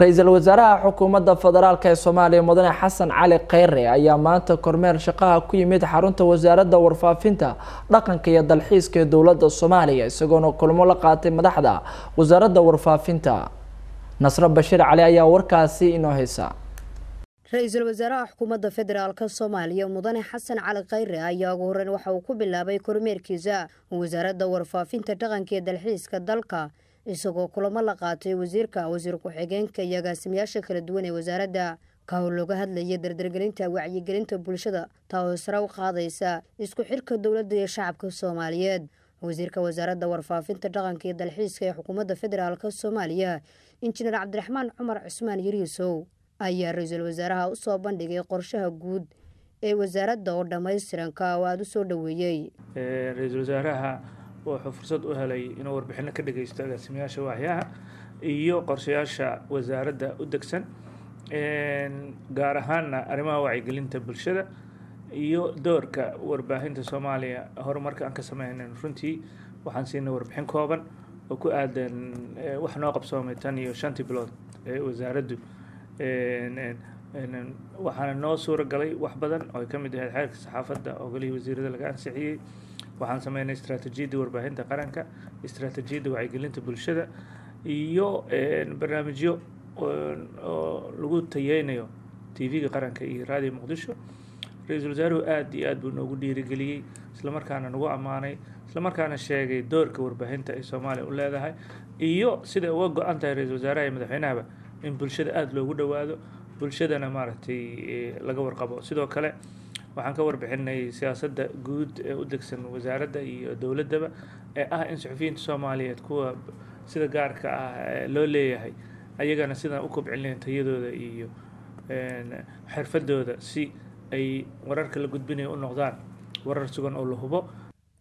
ra-iisul wasaaraha xukuumadda federaalk ee soomaaliya mudane xasan cali kheyre ayaa maanta kormeer shaqaha ku yimid xarunta wasaaradda warfaafinta dhaqanka iyo dalxiiska ee dowladda soomaaliya isagoona kulmo la qaatay madaxda wasaaradda warfaafinta nasro bashiir cali ayaa warkaasi inoo haysa ra-iisul wasaaraha xukuumadda federaalka soomaaliya mudane xasan cali kheyre ayaa ugu horeyn waxa uu ku bilaabay kormeerkiisa wasaaradda warfaafinta dhaqanka iyo dalxiiska dalka isagoo kulamo la qaatay wasiirka wasiir ku-xigeenka iyo agaasimayaasha kala duwan ee wasaaradda ka hor looga hadlaya dardargelinta wacyigelinta bulshada taa oo sare u qaadaysa isku xirka dowladda iyo shacabka soomaaliyeed wasiirka wasaaradda warfaafinta dhaqanka iyo dalxiiska ee xukuumadda federaalk soomaaliya injineer cabdiraxmaan cumar cusmaan yariisow ayaa ra-iisul wasaaraha u soo bandhigay qorshaha guud ee wasaaradda oo dhammaystiranka oo aada u soo dhoweeyey wuxuu fursad u helay inuu warbixinno ka dhagaysto agaasimayaasha waaxyaha iyo qorshayaasha wasaaradda u degsan gaar ahaana arrimaha wacyigelinta bulshada iyo doorka warbaahinta soomaaliya horumarka aan ka sameynan runtii waxaan siinay warbixin kooban oo ku aadan wax noo qabsoomay tan iyo shantii bilood ee wasaaraddu waxaana noo suura wax badan oo ay ka mid ahayd xeerka saxaafadda oo golihii wasiirada laga ansixiyey waxaan sameynay istraatiijiyadda warbaahinta qaranka istraatiijiyadda wacyigelinta bulshada iyo barnaamijyo oo lagu tayeynayo t v ga qaranka iyo raadiyo muqdisho ra-iisul wasaaruhu aada iyo aad buu noogu dhiirigeliyey islamarkaana nagu ammaanay islamarkaana sheegay doorka warbaahinta ay soomaaliya u leedahay iyo siday uga go-an tahay ra-iisul wasaaraha iyo madaxweynahaba in bulshada aada loogu dhowaado bulshadana maaragtay eh, laga warqabo sidoo kale waxaan ka warbixinay siyaasadda guud ee u degsan wasaaradda iyo dowladdaba ee ah in suxufiyiinta soomaaliyeed kuwa sida gaarka ah loo leeyahay ayagana sidan u kobcinleen tayadooda iyo xirfadooda si ay wararka la gudbinaya u noqdaan warar sugan oo la hubo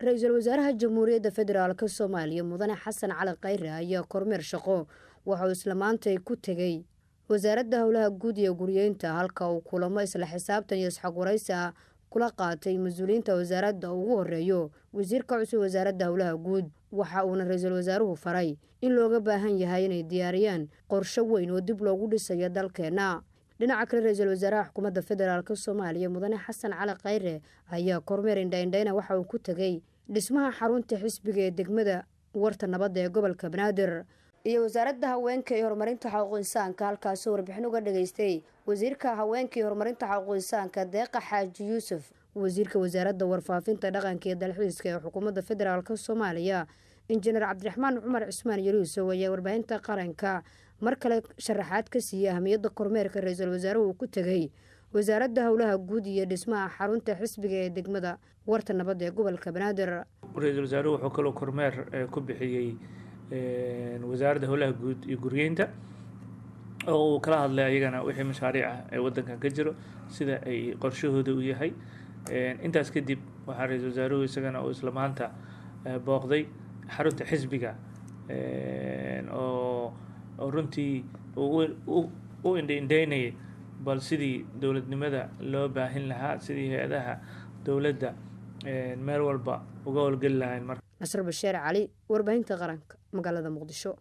ra-iisul wasaaraha jamhuuriyadda federaalk soomaaliya mudane xasan cali khayre ayaa kormeer shaqo waxauu isla maantay ku tegay wasaaradda howlaha guud iyo guryeynta halka uu kulamo isla xisaabtan iyo waraysi ah kula qaatay mas-uuliyiinta wasaaradda ugu horeeyo wasiirka cusub wasaaradda howlaha guud waxa uuna ra-iisul wasaaruhu faray in looga baahan yahay inay diyaariyaan qorsho weyn oo dib loogu dhisayo dalkeenna dhinaca kale ra-iisul wasaaraha xukuumadda federaalka soomaaliya mudane xasan cali khayre ayaa kormeer indhaindhayna ah waxa uu ku tegay dhismaha xarunta xisbiga ee degmada warta nabadda ee gobolka banaadir iyo wasaaradda haweenka iyo horumarinta xaquuq insaanka halkaasuu warbixin uga dhageystay wasiirka haweenka iyo horumarinta xaquuq insaanka deeqa xaaji yuusuf wasiirka wasaaradda warfaafinta dhaqanka iyo dalxiiska ee xukuumadda federaalk soomaaliya injineer cabdiraxmaan cumar cismaan yaruusow ayaa warbaahinta qaranka mar kale sharaxaad ka siiyey ahmiyadda kormeerka ra-iisul wasaaruhu uu ku tegey wasaaradda howlaha guud iyo dhismaha xarunta xisbiga ee degmada warta nabad ee gobolka banaadir ra-iisul wasaaruhu wuxuu kaloo kormeer eh, ku bixiyey wasaaradda howlaha guud iyo guryeynta oo uu kala hadlay ayagana wixii mashaariic ah ee waddankan ka jiro sida ay qorshahooda u yahay intaas kadib waxaa ra-iisul wasaaruhu isagana uu isla maanta eh, booqday xarunta xisbiga oo runtii u indhaindhaynayay bal sidii dowladnimada loo baahin lahaa sidii hay-adaha dowladda meel walba uga howlgeli lahayn marka casar basheer cali warbaahinta qaranka magaalada muqdisho